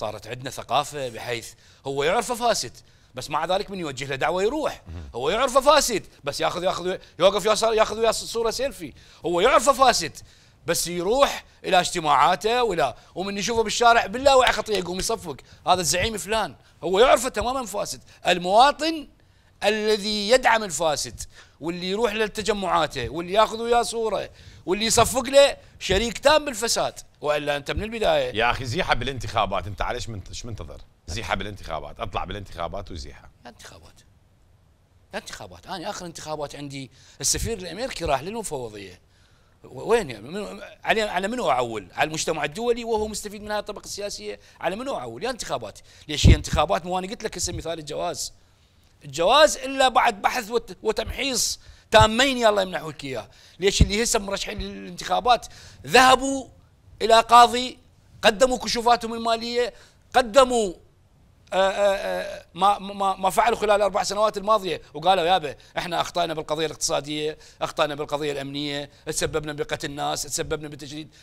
صارت عندنا ثقافة بحيث هو يعرفه فاسد بس مع ذلك من يوجه له دعوه يروح هو يعرفه فاسد بس ياخذ ياخذ يوقف ياخذ صوره سيلفي هو يعرفه فاسد بس يروح الى اجتماعاته ولا ومن يشوفه بالشارع بالله وعي خطيه يقوم يصفق هذا الزعيم فلان هو يعرفه تماما فاسد المواطن الذي يدعم الفاسد واللي يروح لتجمعاته واللي ياخذ وياه صوره واللي يصفق له شريك تام بالفساد والا انت من البدايه يا اخي زيحه بالانتخابات انت على ايش منتظر؟ زيحه بالانتخابات اطلع بالانتخابات وزيحه انتخابات انتخابات انا اخر انتخابات عندي السفير الامريكي راح للمفوضيه وين يعني على على منو اعول؟ على المجتمع الدولي وهو مستفيد من هذه الطبقه السياسيه على منو اعول؟ يا انتخابات، ليش هي انتخابات مو انا قلت لك هسه مثال الجواز الجواز الا بعد بحث وتمحيص تامين الله يمنحوا لك اياه، ليش اللي هسه مرشحين للانتخابات ذهبوا الى قاضي قدموا كشوفاتهم الماليه، قدموا آه، آه، آه، ما ما ما فعلوا خلال الاربع سنوات الماضيه وقالوا يابا احنا اخطانا بالقضيه الاقتصاديه، اخطانا بالقضيه الامنيه، تسببنا بقتل الناس، تسببنا بالتجريد.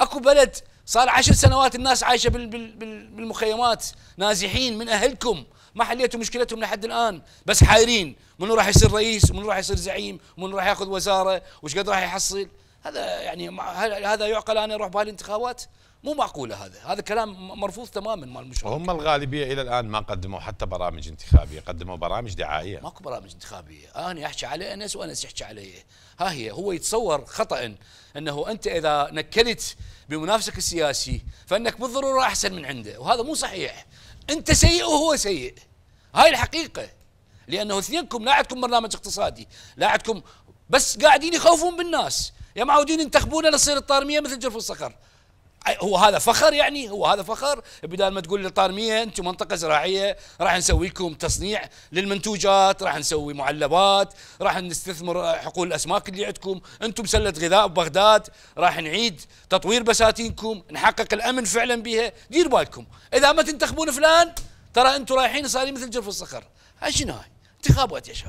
اكو بلد صار عشر سنوات الناس عايشه بالمخيمات نازحين من اهلكم ما حليتوا مشكلتهم لحد الان بس حايرين منو راح يصير رئيس ومنو راح يصير زعيم ومنو راح ياخذ وزاره وش قد راح يحصل هذا يعني هذا يعقل انا اروح بهالانتخابات مو معقوله هذا هذا كلام مرفوض تماما مال المشروع هم الغالبيه الى الان ما قدموا حتى برامج انتخابيه قدموا برامج دعائيه ماكو برامج انتخابيه انا احكي على انس وانس يحكي علي ها هي هو يتصور خطا انه انت اذا نكلت بمنافسك السياسي فانك بالضروره احسن من عنده وهذا مو صحيح انت سيء وهو سيء هاي الحقيقه لانه اثنينكم لا عندكم برنامج اقتصادي لا عندكم بس قاعدين يخوفون بالناس يا معودين انتخبونا نصير الطارميه مثل جرف الصخر هو هذا فخر يعني هو هذا فخر بدال ما تقول للطارميه انتم منطقه زراعيه راح نسوي لكم تصنيع للمنتوجات راح نسوي معلبات راح نستثمر حقول الاسماك اللي عندكم انتم سله غذاء ببغداد راح نعيد تطوير بساتينكم نحقق الامن فعلا بها دير بالكم اذا ما تنتخبون فلان ترى انتم رايحين صايرين مثل جرف الصخر هاي شنو هاي انتخابات يا شباب